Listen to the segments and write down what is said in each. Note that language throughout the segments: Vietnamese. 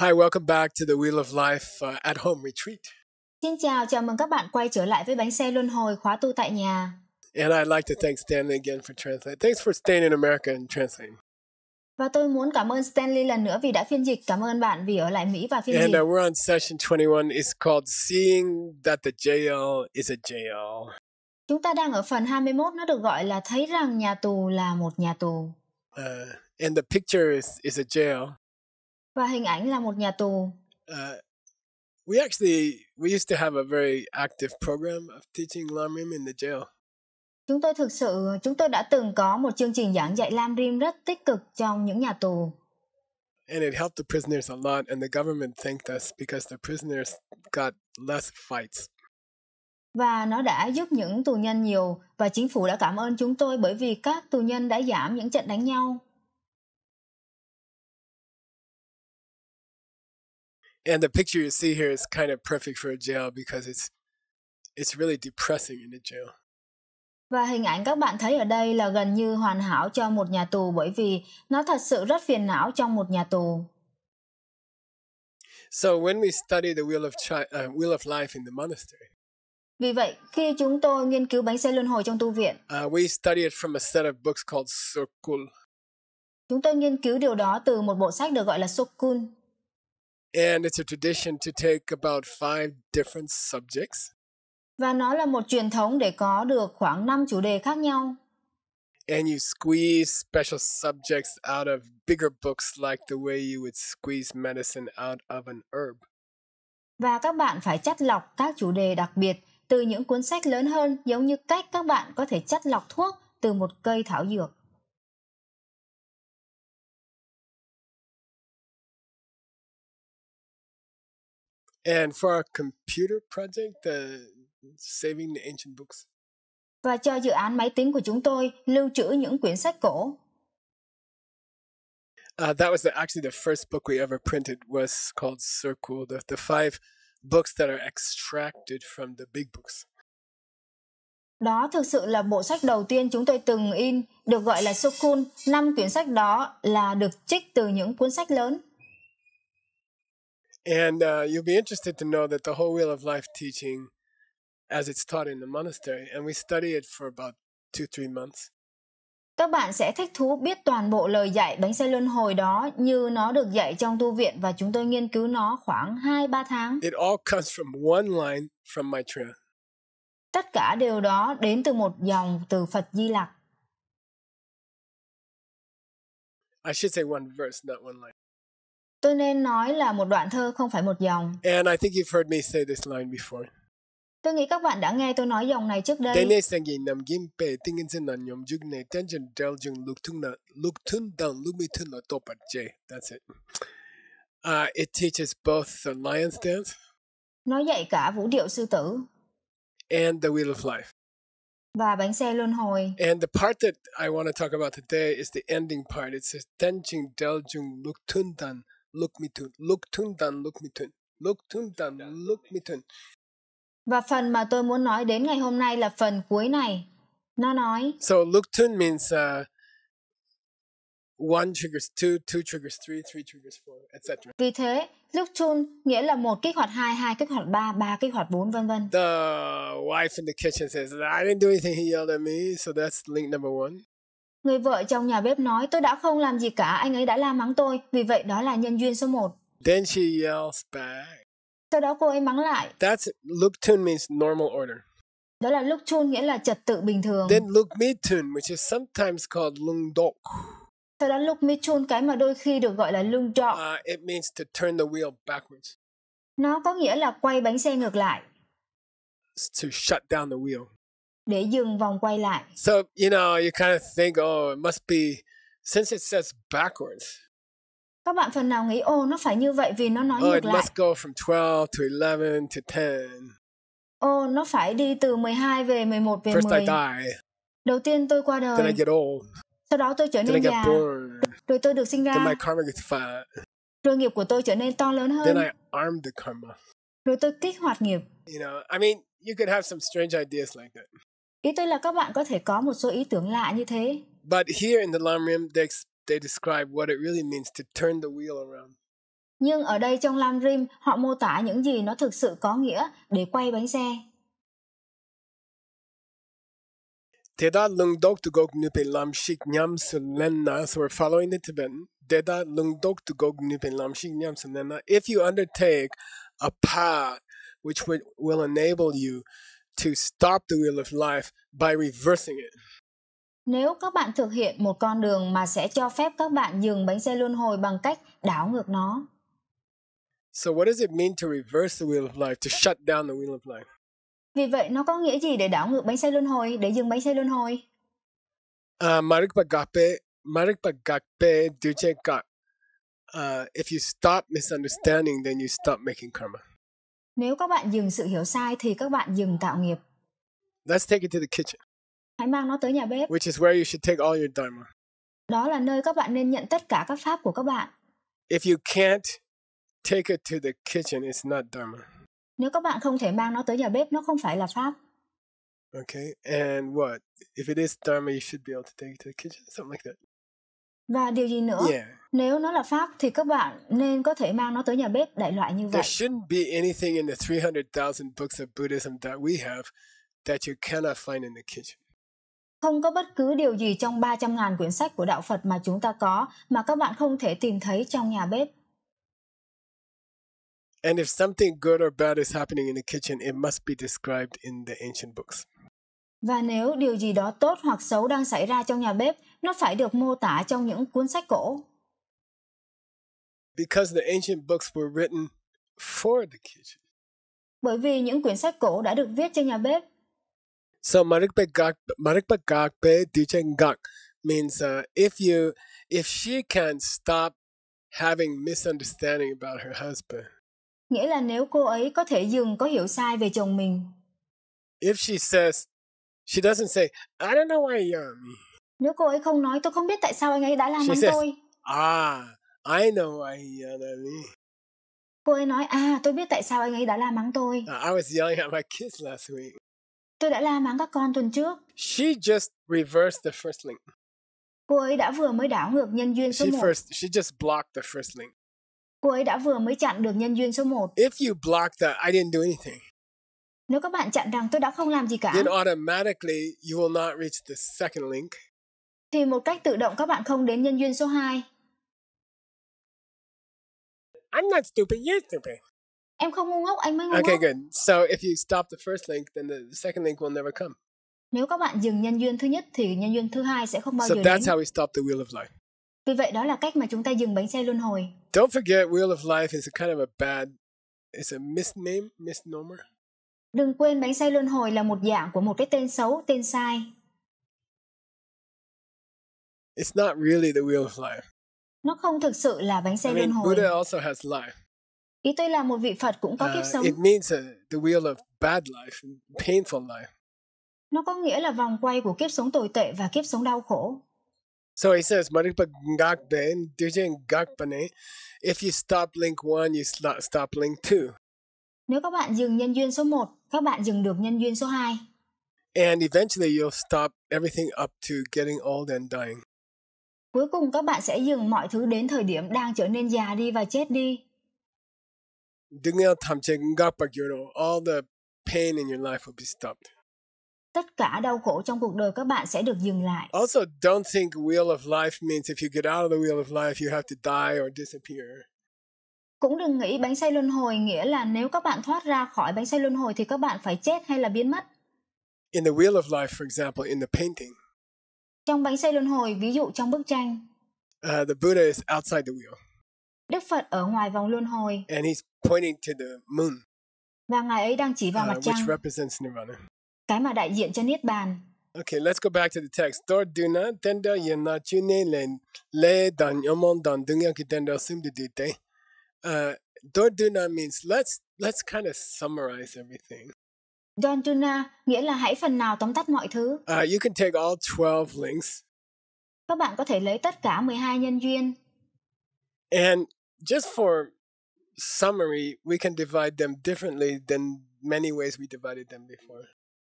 Hi, welcome back to the Wheel of Life uh, at Home Retreat. Xin chào, chào mừng các bạn quay trở lại với bánh xe luân hồi khóa tu tại nhà. And I'd like to thank Stanley again for translating. Thanks for staying in America and translating. Và tôi muốn cảm ơn Stanley lần nữa vì đã phiên dịch. Cảm ơn bạn vì ở lại Mỹ và phiên And dịch. And uh, we're on session 21. It's called Seeing that the jail is a jail. Chúng ta đang ở phần 21, nó được gọi là thấy rằng nhà tù là một nhà tù. Uh, and the picture is, is a jail và hình ảnh là một nhà tù. Uh, we actually we used to have a very active program of teaching Lamrim in the jail. Chúng tôi thực sự chúng tôi đã từng có một chương trình giảng dạy Lam Rim rất tích cực trong những nhà tù. And it helped the prisoners a lot and the government thanked us because the prisoners got less fights. Và nó đã giúp những tù nhân nhiều và chính phủ đã cảm ơn chúng tôi bởi vì các tù nhân đã giảm những trận đánh nhau. and the picture you see here is kind of perfect for a jail because it's it's really depressing in a jail. Và hình ảnh các bạn thấy ở đây là gần như hoàn hảo cho một nhà tù bởi vì nó thật sự rất phiền não trong một nhà tù. So when we study the wheel of chi- uh, wheel of life in the monastery. Vì vậy, khi chúng tôi nghiên cứu bánh xe luân hồi trong tu viện, uh, we study it from a set of books called Sokul. Chúng tôi nghiên cứu điều đó từ một bộ sách được gọi là Sokul. And it's a tradition to take about five different subjects. Và nó là một truyền thống để có được khoảng 5 chủ đề khác nhau. And you squeeze special subjects out of bigger books like the way you would squeeze medicine out of an herb. Và các bạn phải chắt lọc các chủ đề đặc biệt từ những cuốn sách lớn hơn giống như cách các bạn có thể chắt lọc thuốc từ một cây thảo dược. And for our computer project, the saving the ancient books. Và cho dự án máy tính của chúng tôi lưu trữ những quyển sách cổ. Uh, that was the, actually the first book we ever printed was called Circle, the, the five books that are extracted from the big books. Đó thực sự là bộ sách đầu tiên chúng tôi từng in, được gọi là Sokun. Năm quyển sách đó là được trích từ những cuốn sách lớn. And uh, you'll be interested to know that the whole Wheel of Life teaching, as it's taught in the monastery, and we study it for about two, three months. Các bạn sẽ thích thú biết toàn bộ lời dạy bánh xe luân hồi đó như nó được dạy trong tu viện và chúng tôi nghiên cứu nó khoảng 2-3 tháng. It all comes from one line from Maitreya. Tất cả điều đó đến từ một dòng từ Phật Di Lặc. I should say one verse, not one line. Tôi nên nói là một đoạn thơ không phải một dòng. And I think you've heard me say this line before. Tôi nghĩ các bạn đã nghe tôi nói dòng này trước đây. That's it. Uh, it teaches both the lion's dance. Nó dạy cả vũ điệu sư tử. And the wheel of life. Và bánh xe luân hồi. And the part that I want to talk about today is the ending part. It says ten jing del dan Lookmithun, Looktundan Lookmithun, Looktundan Lookmithun. Và phần mà tôi muốn nói đến ngày hôm nay là phần cuối này. Nó nói. So Looktun means uh, one triggers two, two triggers three, three triggers four, etc. Vì thế, look chun nghĩa là một kích hoạt hai, hai kích hoạt ba, ba kích hoạt bốn, vân vân. The wife in the kitchen says, I didn't do anything, he yelled at me, so that's link number one người vợ trong nhà bếp nói tôi đã không làm gì cả anh ấy đã la mắng tôi vì vậy đó là nhân duyên số một then she yells back sau đó cô ấy mắng lại that's luktun means normal order đó là lúc chun nghĩa là trật tự bình thường then lukmitun which is sometimes called lungdok sau đó lúc Michun cái mà đôi khi được gọi là lung trọ. Uh, it means to turn the wheel backwards. Nó có nghĩa là quay bánh xe ngược lại. It's to shut down the wheel để dừng vòng quay lại. So, you know, you kind of think, oh, it must be, since it says backwards. Các bạn phần nào nghĩ, ô, oh, nó phải như vậy vì nó nói oh, ngược it lại. must go from 12 to 11 to 10. Ô, oh, nó phải đi từ 12 về 11 về First 10. First I die. Đầu tiên tôi qua đời. Then I get old. Sau đó tôi trở nên già. Rồi tôi được sinh ra. Then my karma gets fat. Rồi nghiệp của tôi trở nên to lớn hơn. Then I armed the karma. Rồi tôi kích hoạt nghiệp. You know, I mean, you could have some strange ideas like that. Ý tôi là các bạn có thể có một số ý tưởng lạ như thế. But here in the Lam they, they describe what it really means to turn the wheel around. Nhưng ở đây trong Lam Rim, họ mô tả những gì nó thực sự có nghĩa để quay bánh xe. Teda Lungdok Tugok Nupe Lam Shik Nyam Sulenna. So we're following the Tibetan. Teda Lungdok Tugok Nupe Lam Shik Nyam Sulenna. If you undertake a path which will, will enable you to stop the wheel of life by reversing it. Nếu các bạn thực hiện một con đường mà sẽ cho phép các bạn dừng bánh xe luân hồi bằng cách đảo ngược nó. So what does it mean to reverse the wheel of life, to shut down the wheel of life? Vì vậy nó có nghĩa gì để đảo ngược bánh xe luân hồi, để dừng bánh xe luân hồi? Uh, à, Maripagape, Maripagape Dujeka. Uh, à, if you stop misunderstanding, then you stop making karma. Nếu các bạn dừng sự hiểu sai thì các bạn dừng tạo nghiệp. Let's take it to the kitchen. Hãy mang nó tới nhà bếp. Which is where you should take all your dharma. Đó là nơi các bạn nên nhận tất cả các pháp của các bạn. If you can't take it to the kitchen, it's not dharma. Nếu các bạn không thể mang nó tới nhà bếp, nó không phải là pháp. Okay, and what? If it is dharma, you should be able to take it to the kitchen, something like that và điều gì nữa yeah. Nếu nó là Pháp thì các bạn nên có thể mang nó tới nhà bếp đại loại như vậy. There shouldn't be anything in the 300,000 books of Buddhism that we have that you cannot find in the kitchen. Không có bất cứ điều gì trong 300.000 quyển sách của đạo Phật mà chúng ta có mà các bạn không thể tìm thấy trong nhà bếp. And if something good or bad is happening in the kitchen, it must be described in the ancient books. Và nếu điều gì đó tốt hoặc xấu đang xảy ra trong nhà bếp nó phải được mô tả trong những cuốn sách cổ. Because the ancient books were written for the kitchen. Bởi vì những quyển sách cổ đã được viết cho nhà bếp. So marikpagakpe duchengak means uh, if you if she can stop having misunderstanding about her husband. Nghĩa là nếu cô ấy có thể dừng có hiểu sai về chồng mình. If she says she doesn't say I don't know why you're me nếu cô ấy không nói, tôi không biết tại sao anh ấy đã làm mắng tôi. Ah, I know why he yelled at me. Cô ấy nói, à, tôi biết tại sao anh ấy đã la mắng tôi. Uh, I was yelling at my kids last week. Tôi đã la mắng các con tuần trước. She just reversed the first link. Cô ấy đã vừa mới đảo ngược nhân duyên số she 1. she just blocked the first link. Cô ấy đã vừa mới chặn được nhân duyên số 1. If you block that, I didn't do anything. Nếu các bạn chặn rằng tôi đã không làm gì cả. Then automatically you will not reach the second link thì một cách tự động các bạn không đến nhân duyên số 2. I'm not stupid, you're stupid. Em không ngu ngốc, anh mới ngu okay, ngốc. Okay, good. So if you stop the first link, then the second link will never come. Nếu các bạn dừng nhân duyên thứ nhất thì nhân duyên thứ hai sẽ không bao so giờ that's đến. how we stop the wheel of life. Vì vậy đó là cách mà chúng ta dừng bánh xe luân hồi. Don't forget wheel of life is a kind of a bad it's a misname, misnomer. Đừng quên bánh xe luân hồi là một dạng của một cái tên xấu, tên sai. It's not really the wheel of life. Nó không thực sự là bánh xe I mean, luân hồi. Buddha also has life. Ý tôi là một vị Phật cũng có uh, kiếp sống. It means a, uh, the wheel of bad life, painful life. Nó có nghĩa là vòng quay của kiếp sống tồi tệ và kiếp sống đau khổ. So he says, Maripagakbe and Dirjangakpane, if you stop link one, you stop link two. Nếu các bạn dừng nhân duyên số 1, các bạn dừng được nhân duyên số 2. And eventually you'll stop everything up to getting old and dying cuối cùng các bạn sẽ dừng mọi thứ đến thời điểm đang trở nên già đi và chết đi. all the pain in your life will be stopped. Tất cả đau khổ trong cuộc đời các bạn sẽ được dừng lại. Also, don't think wheel of life means if you get out of the wheel of life, you have to die or disappear. Cũng đừng nghĩ bánh xe luân hồi nghĩa là nếu các bạn thoát ra khỏi bánh xe luân hồi thì các bạn phải chết hay là biến mất. In the wheel of life, for example, in the painting, trong bánh xe luân hồi, ví dụ trong bức tranh. Uh, the Buddha is outside the wheel. Đức Phật ở ngoài vòng luân hồi. And he's pointing to the moon. Và ngài ấy đang chỉ vào uh, mặt trăng. Which represents nirvana. Cái mà đại diện cho niết bàn. Okay, let's go back to the text. Torduna tenda yena chune len le dan yomon dan dunya ki tenda simdudite. Uh, Dorduna means let's let's kind of summarize everything. Donduna nghĩa là hãy phần nào tóm tắt mọi thứ. Uh, you can take all 12 links. Các bạn có thể lấy tất cả 12 nhân duyên. And just for summary, we can divide them differently than many ways we divided them before.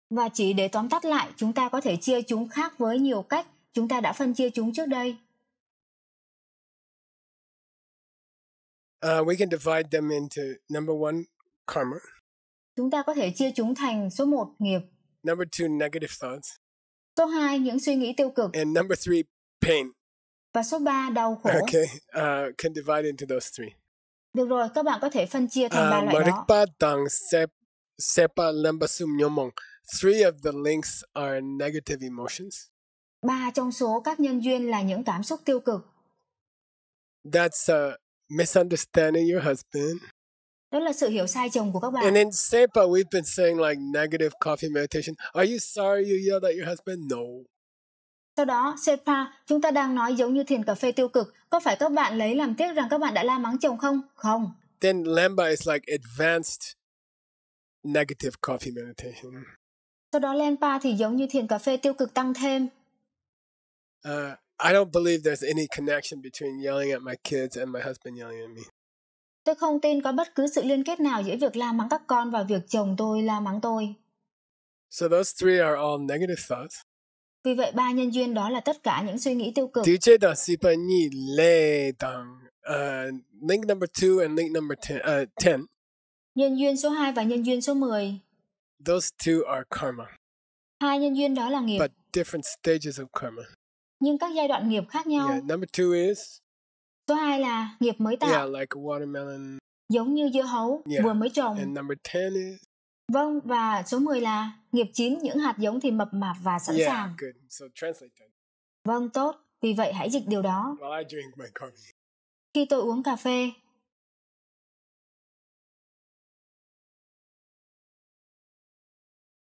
Và chỉ để tóm tắt lại, chúng ta có thể chia chúng khác với nhiều cách chúng ta đã phân chia chúng trước đây. Uh, we can divide them into number one, karma. Chúng ta có thể chia chúng thành số 1 nghiệp. Number two, negative thoughts. Số 2 những suy nghĩ tiêu cực. And number three, pain. Và số 3 đau khổ. Okay, uh, can divide into those three. Được rồi, các bạn có thể phân chia thành ba uh, loại đó. Tang sep, sepa nyomong. Three of the links are negative emotions. Ba trong số các nhân duyên là những cảm xúc tiêu cực. That's uh, misunderstanding your husband. Đó là sự hiểu sai chồng của các bạn. And in Sampa, we've been saying like negative coffee meditation. Are you sorry you yelled at your husband? No. Sau đó, Sepa, chúng ta đang nói giống như thiền cà phê tiêu cực. Có phải các bạn lấy làm tiếc rằng các bạn đã la mắng chồng không? Không. Then Lamba is like advanced negative coffee meditation. Sau đó Lempa thì giống như thiền cà phê tiêu cực tăng thêm. Uh, I don't believe there's any connection between yelling at my kids and my husband yelling at me tôi không tin có bất cứ sự liên kết nào giữa việc la mắng các con và việc chồng tôi la mắng tôi so those three are all negative thoughts vì vậy ba nhân duyên đó là tất cả những suy nghĩ tiêu cực. Uh, link number 2 and link number 10, uh, ờ, Nhân duyên số 2 và nhân duyên số 10. Those two are karma. Hai nhân duyên đó là nghiệp. But different stages of karma. Nhưng các giai đoạn nghiệp khác nhau. Yeah, number 2 is Số 2 là nghiệp mới tạo. Yeah, like watermelon. Giống như dưa hấu yeah. vừa mới trồng. And number 10 is Vâng, và số 10 là nghiệp chín những hạt giống thì mập mạp và sẵn yeah, sàng. Good. So translate that. Vâng, tốt. Vì vậy hãy dịch điều đó. While I drink my coffee. Khi tôi uống cà phê.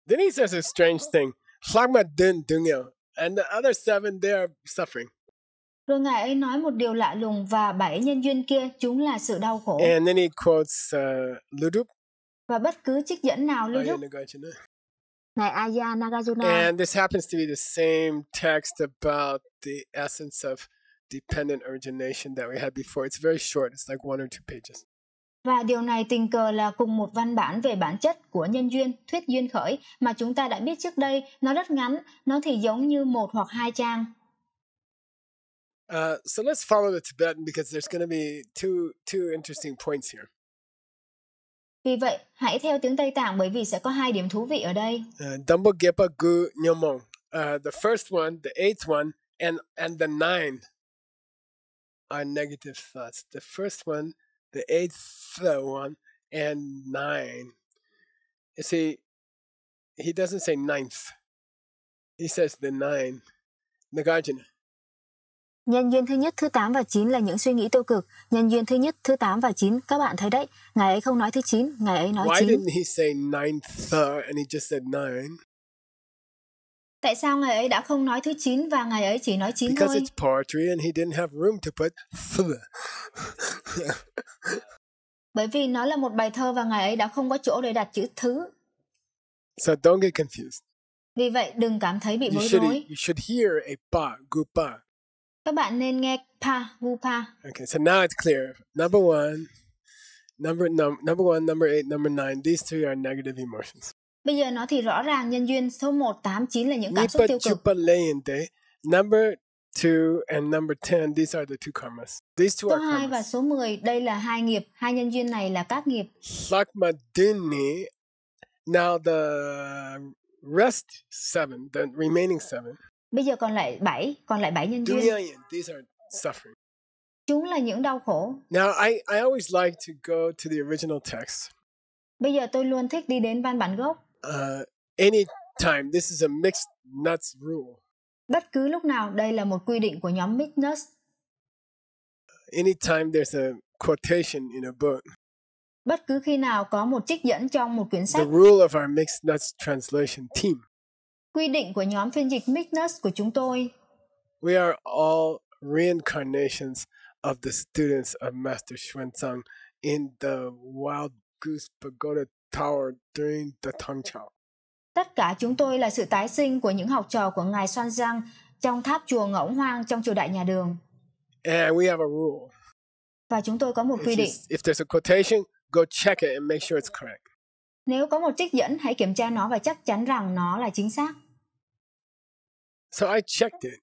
Then he says a strange thing. Shlagma didn't do it. And the other seven, they are suffering. Rồi ngài ấy nói một điều lạ lùng và bảy nhân duyên kia chúng là sự đau khổ. And then he quotes uh, Ludup. Và bất cứ trích dẫn nào Ludup. Oh, ngài Aya Nagarjuna. And this happens to be the same text about the essence of dependent origination that we had before. It's very short. It's like one or two pages. Và điều này tình cờ là cùng một văn bản về bản chất của nhân duyên, thuyết duyên khởi mà chúng ta đã biết trước đây. Nó rất ngắn, nó thì giống như một hoặc hai trang. Uh, so let's follow the Tibetan because there's going to be two two interesting points here. Vì vậy, hãy theo tiếng Tây Tạng bởi vì sẽ có hai điểm thú vị ở đây. Uh, Gepa Gu Nyomong. Uh, the first one, the eighth one, and and the nine are negative thoughts. The first one, the eighth one, and nine. You see, he doesn't say ninth. He says the nine. Nagarjuna. Nhân duyên thứ nhất, thứ 8 và 9 là những suy nghĩ tiêu cực. Nhân duyên thứ nhất, thứ 8 và 9, các bạn thấy đấy, ngài ấy không nói thứ 9, ngài ấy nói Why 9. Didn't he say ninth and he just said nine? Tại sao ngài ấy đã không nói thứ 9 và ngài ấy chỉ nói 9 Because thôi? Because it's poetry and he didn't have room to put th. Bởi vì nó là một bài thơ và ngài ấy đã không có chỗ để đặt chữ thứ. So don't get confused. Vì vậy đừng cảm thấy bị bối rối. You should hear a pa, gupa. Các bạn nên nghe pa vu pa. Okay, so now it's clear. Number one, number num, number one, number eight, number nine. These three are negative emotions. Bây giờ nó thì rõ ràng nhân duyên số 1, 8, 9 là những cảm xúc tiêu cực. Number 2 and number 10, these are the two karmas. These two số are 2 karmas. và số 10, đây là hai nghiệp, hai nhân duyên này là các nghiệp. Sakmadini, now the rest seven, the remaining seven. Bây giờ còn lại 7, còn lại 7 nhân duyên. Dunyayan, these are suffering. Chúng là những đau khổ. Now I I always like to go to the original text. Bây giờ tôi luôn thích đi đến văn bản gốc. Uh, any this is a mixed nuts rule. Bất cứ lúc nào đây là một quy định của nhóm mixed nuts. Uh, anytime there's a quotation in a book. Bất cứ khi nào có một trích dẫn trong một quyển sách. The rule of our mixed nuts translation team quy định của nhóm phiên dịch Mignos của chúng tôi. We are all reincarnations of the students of Master Xuanzang in the Wild Goose Pagoda Tower during the Tang Chao. Tất cả chúng tôi là sự tái sinh của những học trò của Ngài Xuanzang trong tháp chùa Ngẫu hoang trong triều đại nhà đường. And we have a rule. Và chúng tôi có một quy định. If there's a quotation, go check it and make sure it's correct nếu có một trích dẫn hãy kiểm tra nó và chắc chắn rằng nó là chính xác so i checked it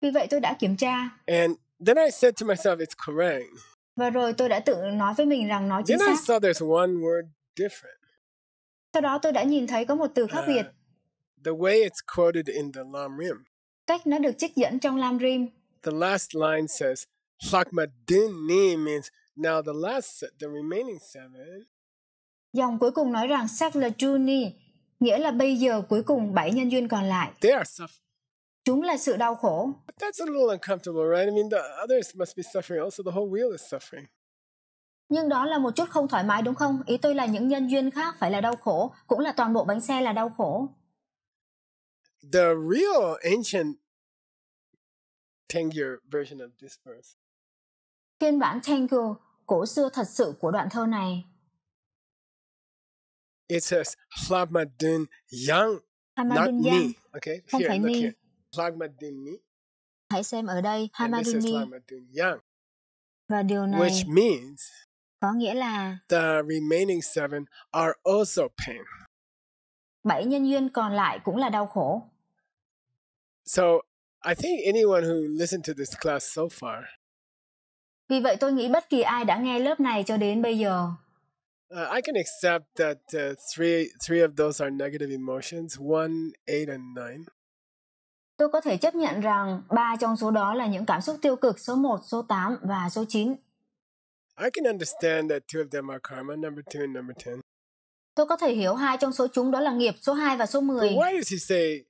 vì vậy tôi đã kiểm tra and then i said to myself it's correct và rồi tôi đã tự nói với mình rằng nó chính then xác. I saw there's one word different. Sau đó tôi đã nhìn thấy có một từ khác uh, biệt. the way it's quoted in the Lam Rim. Cách nó được trích dẫn trong Lam Rim. The last line says, Lakmadini means, now the last, the remaining seven Dòng cuối cùng nói rằng sex là Juni nghĩa là bây giờ cuối cùng bảy nhân duyên còn lại. They are suffering. Chúng là sự đau khổ. But that's a little uncomfortable, right? I mean, the others must be suffering also. The whole wheel is suffering. Nhưng đó là một chút không thoải mái đúng không? Ý tôi là những nhân duyên khác phải là đau khổ, cũng là toàn bộ bánh xe là đau khổ. The real ancient Tengyur version of this verse. Phiên bản Tengyur cổ xưa thật sự của đoạn thơ này It says Hlamadun Yang, not me. Okay, Không here, phải look here. Hlamadun Mi. Hãy xem ở đây Hamadun Ni. Mi Yang, và điều này which means có nghĩa là the remaining seven are also pain. bảy nhân duyên còn lại cũng là đau khổ. So I think anyone who listened to this class so far Vì vậy tôi nghĩ bất kỳ ai đã nghe lớp này cho đến bây giờ Uh, I can accept that uh, three three of those are negative emotions, one, eight, and nine. Tôi có thể chấp nhận rằng ba trong số đó là những cảm xúc tiêu cực số 1, số 8 và số 9. I can understand that two of them are karma, number 2 and number 10. Tôi có thể hiểu hai trong số chúng đó là nghiệp số 2 và số 10. But why does he say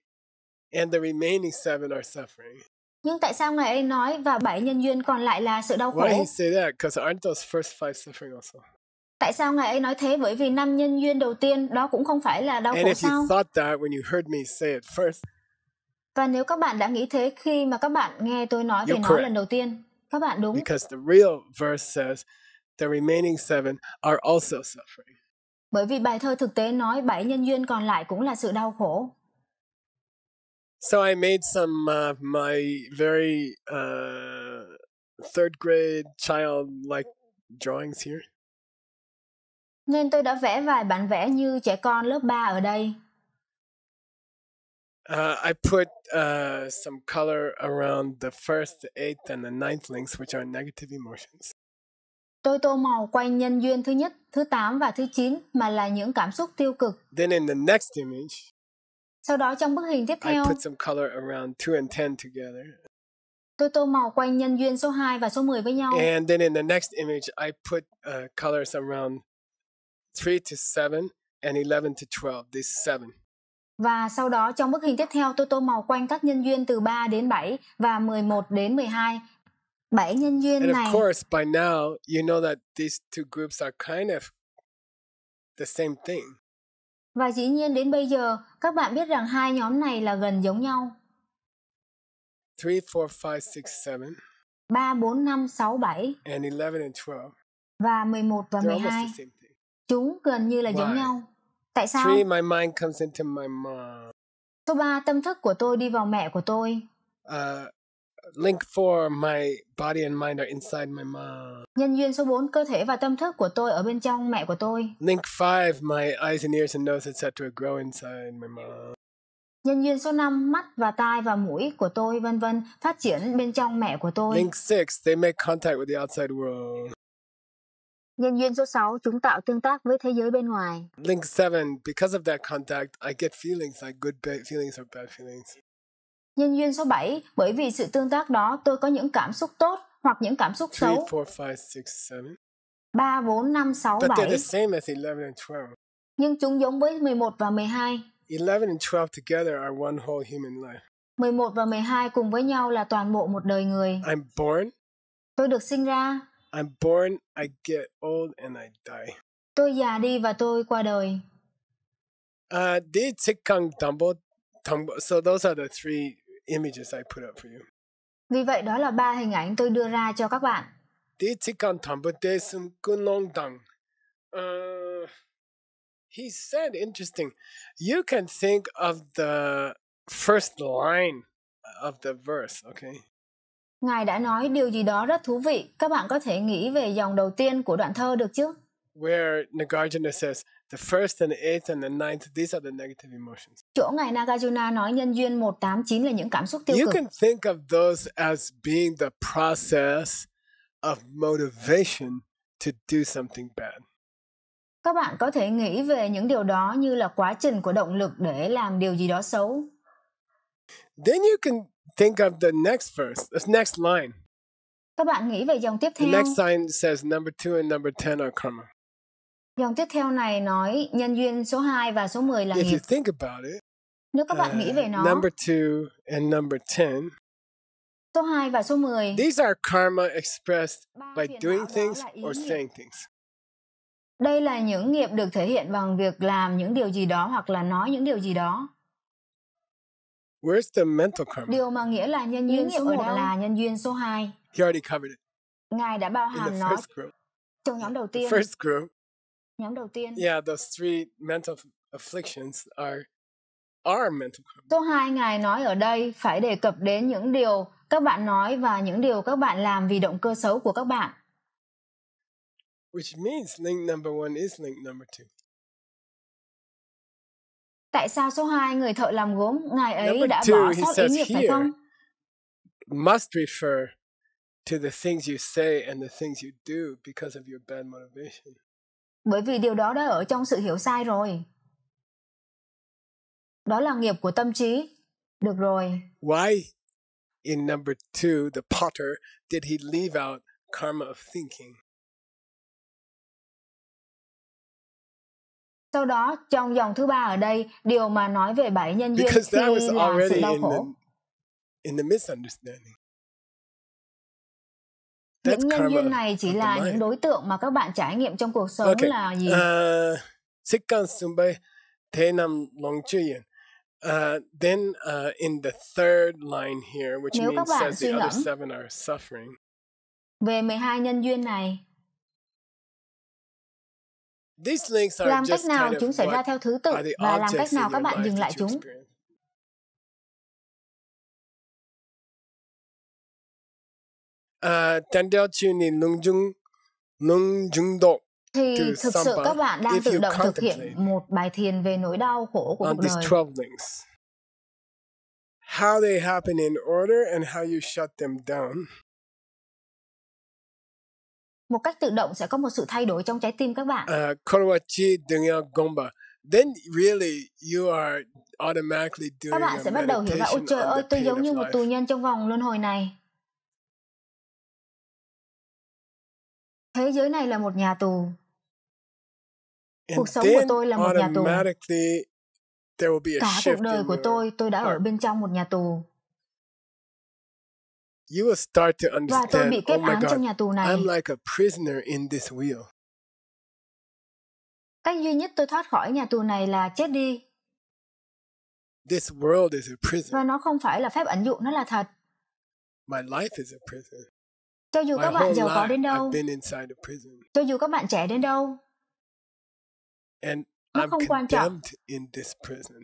and the remaining seven are suffering? Nhưng tại sao ngài ấy nói và bảy nhân duyên còn lại là sự đau khổ? Why he say that? Because aren't those first five suffering also? Tại sao ngài ấy nói thế? Bởi vì năm nhân duyên đầu tiên đó cũng không phải là đau khổ sao? Và nếu các bạn đã nghĩ thế khi mà các bạn nghe tôi nói về nó correct. lần đầu tiên, các bạn đúng. Because the real verse says the remaining seven are also suffering. Bởi vì bài thơ thực tế nói bảy nhân duyên còn lại cũng là sự đau khổ. So I made some of my very uh, third grade child like drawings here nên tôi đã vẽ vài bản vẽ như trẻ con lớp 3 ở đây. Uh, I put uh, some color around the first, the eighth, and the ninth links, which are negative emotions. Tôi tô màu quanh nhân duyên thứ nhất, thứ tám và thứ chín mà là những cảm xúc tiêu cực. Then in the next image, sau đó trong bức hình tiếp theo, I put some color around two and ten together. Tôi tô màu quanh nhân duyên số 2 và số 10 với nhau. And then in the next image, I put uh, colors around 3 to 7 and 11 to 12, these seven. Và sau đó trong bức hình tiếp theo tôi tô màu quanh các nhân duyên từ 3 đến 7 và 11 đến 12. Bảy nhân duyên and này. of course by now you know that these two groups are kind of the same thing. Và dĩ nhiên đến bây giờ các bạn biết rằng hai nhóm này là gần giống nhau. 3 4 5 6 7. 3 4 5 6 7. And 11 and 12. Và 11 và They're 12. Chúng gần như là giống nhau. Tại sao? Three, my mind comes into my mom. Số ba tâm thức của tôi đi vào mẹ của tôi. Uh, link 4, my body and mind are inside my mom. Nhân duyên số 4, cơ thể và tâm thức của tôi ở bên trong mẹ của tôi. Link 5, my eyes and ears and nose etc. grow inside my mom. Nhân duyên số 5, mắt và tai và mũi của tôi vân vân phát triển bên trong mẹ của tôi. Link 6, they make contact with the outside world. Nhân duyên số 6, chúng tạo tương tác với thế giới bên ngoài. Link 7, because of that contact, I get feelings like good feelings or bad feelings. Nhân duyên số 7, bởi vì sự tương tác đó tôi có những cảm xúc tốt hoặc những cảm xúc 3, xấu. 4, 5, 6, 7. 3, 4, 5, 6, But They're the same as 11 and 12. Nhưng chúng giống với 11 và 12. 11 and 12 together are one whole human life. 11 và 12 cùng với nhau là toàn bộ một đời người. I'm born. Tôi được sinh ra. I'm born, I get old and I die. Tôi già đi và tôi qua đời. Uh, đi Tsikang Tambo, Tambo. So those are the three images I put up for you. Vì vậy đó là ba hình ảnh tôi đưa ra cho các bạn. Đi Tsikang Tambo de Sum Kunong Dang. Uh, he said interesting. You can think of the first line of the verse, okay? ngài đã nói điều gì đó rất thú vị các bạn có thể nghĩ về dòng đầu tiên của đoạn thơ được chứ where Nagarjuna says the first and the eighth and the ninth these are the negative emotions. Chỗ ngài Nagarjuna nói nhân duyên 1 8 9 là những cảm xúc tiêu cực. You can think of those as being the process of motivation to do something bad. Các bạn có thể nghĩ về những điều đó như là quá trình của động lực để làm điều gì đó xấu. Then you can think of the next verse, the next line. Các bạn nghĩ về dòng tiếp The theo. next line says number 2 and number 10 are karma. Dòng tiếp theo này nói nhân duyên số 2 và số 10 là If nghiệp. you think about it, Nếu các bạn nghĩ về uh, nó, number 2 and number 10, số 2 và số 10 these are karma expressed by doing things or saying things. Đây là những nghiệp được thể hiện bằng việc làm những điều gì đó hoặc là nói những điều gì đó. Where's the mental karma? Điều mà nghĩa là nhân duyên số 1 là nhân duyên số 2. He already covered it. Ngài đã bao hàm nó trong nhóm đầu tiên. First group. Nhóm đầu tiên. Yeah, those three mental afflictions are are mental karma. Số 2 ngài nói ở đây phải đề cập đến những điều các bạn nói và những điều các bạn làm vì động cơ xấu của các bạn. Which means link number one is link number two tại sao số 2 người thợ làm gốm ngài ấy Number đã two, bỏ sót ý nghiệp phải không? Must refer to the things you say and the things you do because of your bad motivation. Bởi vì điều đó đã ở trong sự hiểu sai rồi. Đó là nghiệp của tâm trí. Được rồi. Why in number two, the potter, did he leave out karma of thinking? Sau đó, trong dòng thứ ba ở đây, điều mà nói về bảy nhân duyên Because khi là sự đau khổ. In the, in the những nhân duyên này chỉ là những đối tượng mà các bạn trải nghiệm trong cuộc sống okay. là gì? Uh, 직관순배 대남 롱주연. Uh, then uh, in the third line here, which Nếu means says the other seven are suffering. Về 12 nhân duyên này, làm cách nào chúng xảy ra theo thứ tự và làm cách nào uh, các bạn dừng lại chúng thì thực sự các bạn đang tự động thực hiện một bài thiền về nỗi đau khổ của cuộc đời how they happen in order and how you shut them down một cách tự động sẽ có một sự thay đổi trong trái tim các bạn. Uh, Gomba. Then really you are automatically doing Các bạn sẽ bắt đầu hiểu là ôi trời ơi tôi giống như một tù nhân trong vòng luân hồi này. Thế giới này là một nhà tù. cuộc sống của tôi là một nhà tù. Cả cuộc đời của tôi, tôi đã ở bên trong một nhà tù you will start to understand, Và tôi bị kết oh án God, trong nhà tù này. I'm like a prisoner in this wheel. Cách duy nhất tôi thoát khỏi nhà tù này là chết đi. This world is a prison. Và nó không phải là phép ẩn dụ, nó là thật. My life is a prison. Cho dù My các bạn giàu có đến đâu, cho dù các bạn trẻ đến đâu, And nó I'm không quan trọng. In this prison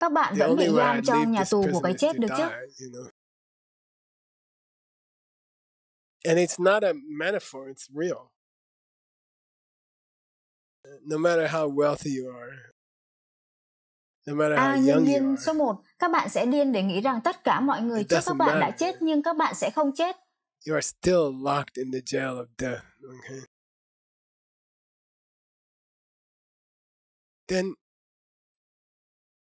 các bạn vẫn bị giam trong nhà tù của cái chết được chứ And it's not a metaphor, it's real. No matter how wealthy you are, no matter how à, nhân viên số 1, các bạn sẽ điên để nghĩ rằng tất cả mọi người trước các bạn đã chết nhưng các bạn sẽ không chết. You are still locked in the jail of death. Okay? Then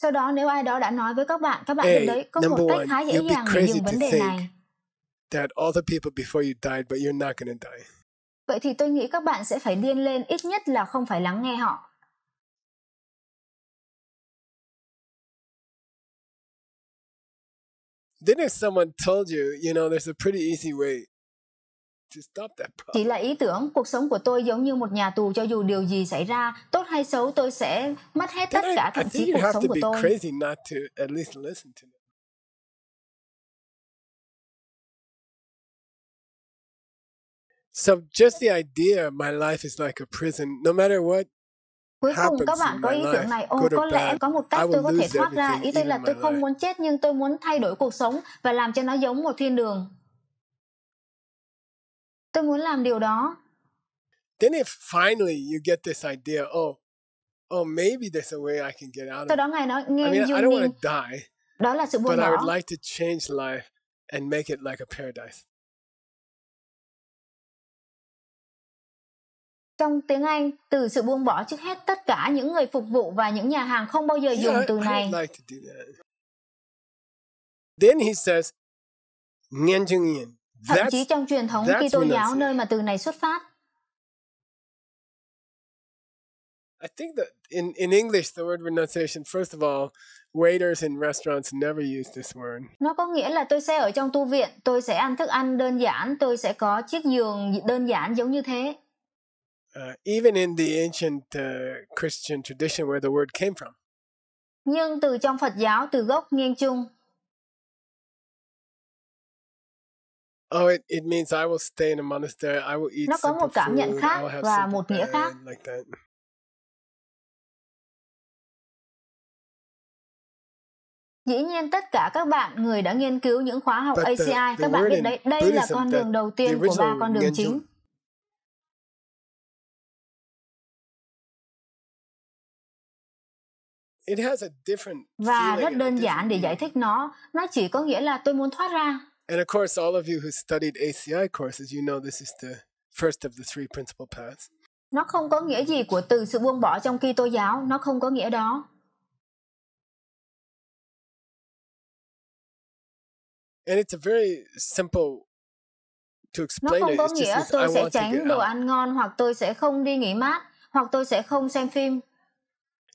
sau đó nếu ai đó đã nói với các bạn, các bạn A, đấy có một cách one, khá dễ dàng để dừng vấn đề này. That other people before you died, but you're not gonna die. Vậy thì tôi nghĩ các bạn sẽ phải điên lên ít nhất là không phải lắng nghe họ. Then if someone told you, you know, there's a pretty easy way chỉ là ý tưởng cuộc sống của tôi giống như một nhà tù cho dù điều gì xảy ra tốt hay xấu tôi sẽ mất hết tất cả thậm chí cuộc sống của tôi So just the idea my life is like a prison, no matter what Cuối cùng các bạn có ý tưởng này, ô có lẽ có một cách tôi có thể thoát ra. Ý tôi là tôi không muốn chết nhưng tôi muốn thay đổi cuộc sống và làm cho nó giống một thiên đường. Tôi muốn làm điều đó. Then if finally you get this idea, oh, oh, maybe there's a way I can get out of it. Sau đó ngài nói, nghe I mean, I don't want to die. Đó là sự buồn But bỏ. I would like to change life and make it like a paradise. Trong tiếng Anh, từ sự buông bỏ trước hết tất cả những người phục vụ và những nhà hàng không bao giờ yeah, dùng từ này. I like to do that. Then he says, Ngan Jung Yin thậm chí trong truyền thống Kitô giáo nơi mà từ này xuất phát. I think that in, in English, the word renunciation, first of all, waiters in restaurants never use this word. Nó có nghĩa là tôi sẽ ở trong tu viện, tôi sẽ ăn thức ăn đơn giản, tôi sẽ có chiếc giường đơn giản giống như thế. Uh, even in the ancient uh, Christian tradition where the word came from. Nhưng từ trong Phật giáo từ gốc nghiêng chung Oh, it, it means I will stay in a monastery. I will eat Nó có một cảm nhận khác và một nghĩa khác. Like that. Dĩ nhiên tất cả các bạn người đã nghiên cứu những khóa học But ACI, the, các bạn biết đấy, đây là con đường đầu tiên của ba con đường chính. Và rất đơn giản để giải thích nó, nó chỉ có nghĩa là tôi muốn thoát ra, And of course, all of you who studied ACI courses, you know this is the first of the three principal paths. Nó không có nghĩa gì của từ sự buông bỏ trong Kitô giáo, nó không có nghĩa đó. And it's a very simple to explain nó không có it. nghĩa just, tôi sẽ tránh đồ ăn ngon hoặc tôi sẽ không đi nghỉ mát hoặc tôi sẽ không xem phim.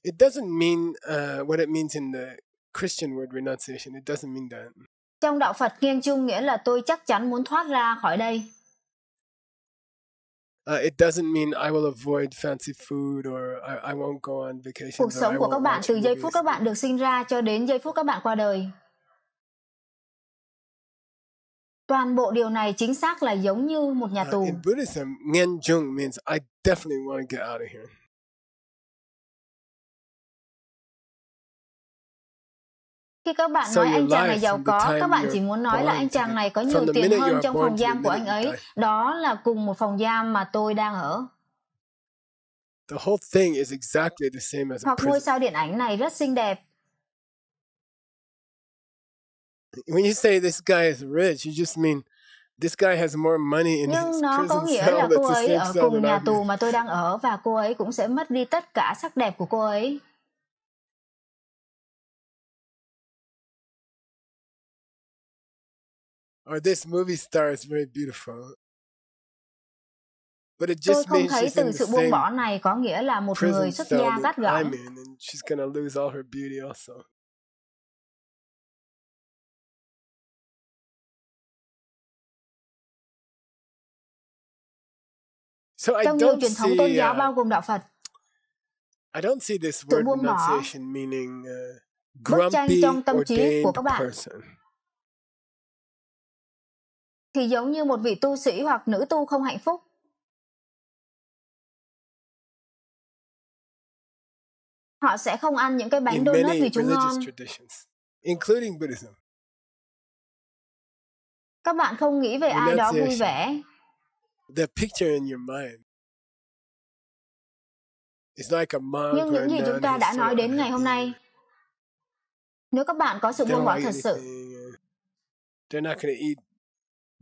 It doesn't mean uh, what it means in the Christian word renunciation. It doesn't mean that trong đạo phật kiên trung nghĩa là tôi chắc chắn muốn thoát ra khỏi đây Uh, it doesn't mean I will avoid fancy food or I, I won't go on vacation. Cuộc sống của các bạn từ giây phút các bạn được sinh ra cho đến giây phút các bạn qua đời. Toàn bộ điều này chính xác là giống như một nhà uh, tù. Uh, in Buddhism, ngen jung means I definitely want to get out of here. Khi các bạn nói anh chàng này giàu có, các bạn chỉ muốn nói là anh chàng này có nhiều tiền hơn trong phòng giam của anh ấy. Đó là cùng một phòng giam mà tôi đang ở. Hoặc ngôi sao điện ảnh này rất xinh đẹp. When you say this guy is rich, you just mean this guy has more money in Nhưng his nó có nghĩa là cô ấy ở cùng nhà tù mà tôi đang ở và cô ấy cũng sẽ mất đi tất cả sắc đẹp của cô ấy. or this movie star is very beautiful. But it just Tôi không thấy từ sự buông bỏ này có nghĩa là một người xuất gia gắt gỏng. Trong nhiều truyền thống tôn giáo uh, bao gồm đạo Phật, I don't see this word buông bỏ, meaning uh, grumpy trong tâm trí của các bạn. person thì giống như một vị tu sĩ hoặc nữ tu không hạnh phúc họ sẽ không ăn những cái bánh donut vì chúng ngon Các bạn không nghĩ về ai đó vui vẻ. The picture in your mind. It's like a monk Nhưng những gì chúng ta đã nói đến ngày hôm nay, nếu các bạn có sự buông bỏ thật sự, they're not going eat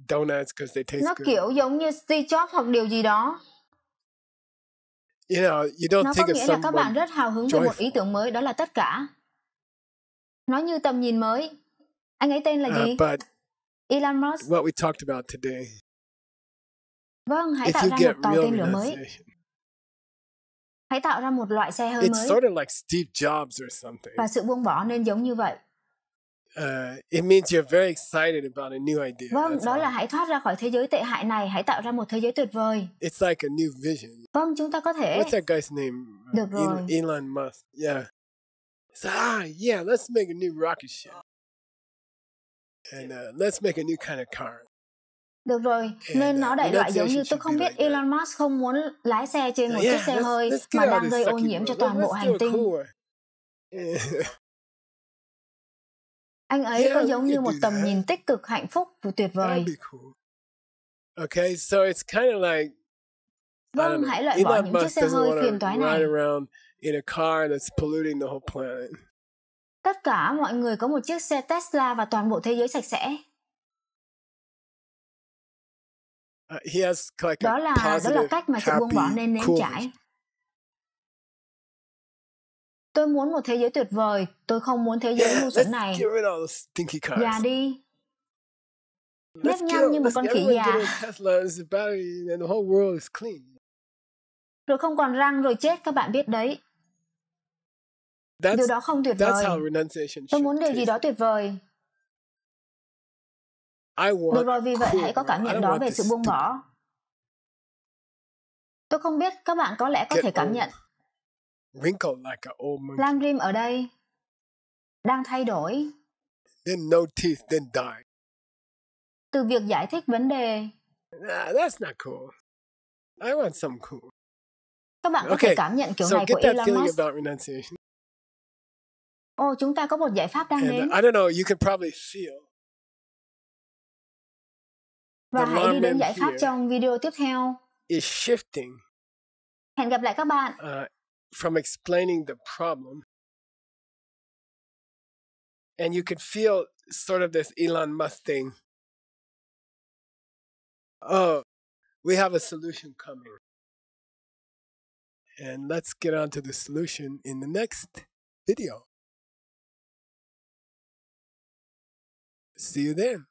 donuts because they taste nó good. kiểu giống như Steve Jobs hoặc điều gì đó you know, you don't nó think có nghĩa là các bạn rất hào hứng joyful. về một ý tưởng mới đó là tất cả nó như tầm nhìn mới anh ấy tên là uh, gì uh, but Elon Musk what we talked about today vâng hãy If tạo ra một tàu tên lửa mới hãy tạo ra một loại xe hơi It's mới sort of like Steve Jobs or something. và sự buông bỏ nên giống như vậy Uh, it means you're very excited about a new idea. Vâng, That's đó all. là hãy thoát ra khỏi thế giới tệ hại này, hãy tạo ra một thế giới tuyệt vời. It's like a new vision. Vâng, chúng ta có thể. What's that guy's name? Uh, Được rồi. Elon Musk. Yeah. So, ah, yeah, let's make a new rocket ship. And uh, let's make a new kind of car. Được rồi, nên uh, nó đại loại giống như tôi không biết Elon Musk không muốn lái xe trên một chiếc xe hơi mà đang gây ô nhiễm cho toàn bộ hành tinh. Anh ấy có giống như một tầm nhìn tích cực hạnh phúc và tuyệt vời. Vâng, hãy loại bỏ những chiếc xe hơi phiền toái này. Tất cả mọi người có một chiếc xe Tesla và toàn bộ thế giới sạch sẽ. Uh, đó là đó là cách mà sự buông bỏ nên nếm trải tôi muốn một thế giới tuyệt vời tôi không muốn thế giới ngu xuẩn này già đi nhấp nhăn như một con khỉ già rồi không còn răng rồi chết các bạn biết đấy điều đó không tuyệt vời tôi muốn điều gì đó tuyệt vời được rồi vì vậy hãy có cảm nhận đó về sự buông bỏ tôi không biết các bạn có lẽ có thể cảm nhận wrinkled like an old monkey. Lam Rim ở đây đang thay đổi. Then no teeth, then die. Từ việc giải thích vấn đề. Nah, that's not cool. I want some cool. Các bạn có thể cảm nhận kiểu so này của Elon Musk. About renunciation. Ồ, chúng ta có một giải pháp đang And, đến. I don't know, you can probably feel. Và hãy đi đến giải pháp trong video tiếp theo. Is shifting. Hẹn gặp lại các bạn. Uh, from explaining the problem. And you could feel sort of this Elon Musk thing. Oh, we have a solution coming. And let's get on to the solution in the next video. See you then.